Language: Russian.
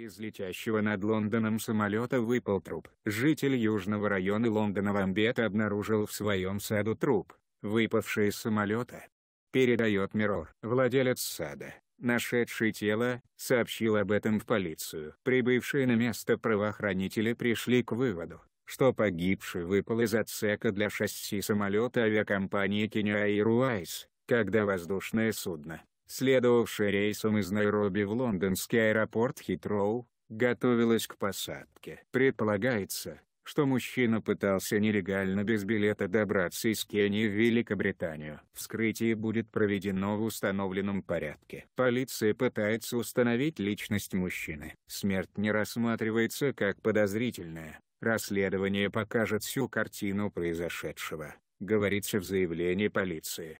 Из летящего над Лондоном самолета выпал труп. Житель южного района Лондона Вамбет обнаружил в своем саду труп, выпавший из самолета. Передает Мирор. Владелец сада, нашедший тело, сообщил об этом в полицию. Прибывшие на место правоохранители пришли к выводу, что погибший выпал из отсека для шасси самолета авиакомпании Kenya Airways, когда воздушное судно следовавшая рейсом из Найроби в лондонский аэропорт Хитроу, готовилась к посадке. Предполагается, что мужчина пытался нелегально без билета добраться из Кении в Великобританию. Вскрытие будет проведено в установленном порядке. Полиция пытается установить личность мужчины. Смерть не рассматривается как подозрительная. Расследование покажет всю картину произошедшего, говорится в заявлении полиции.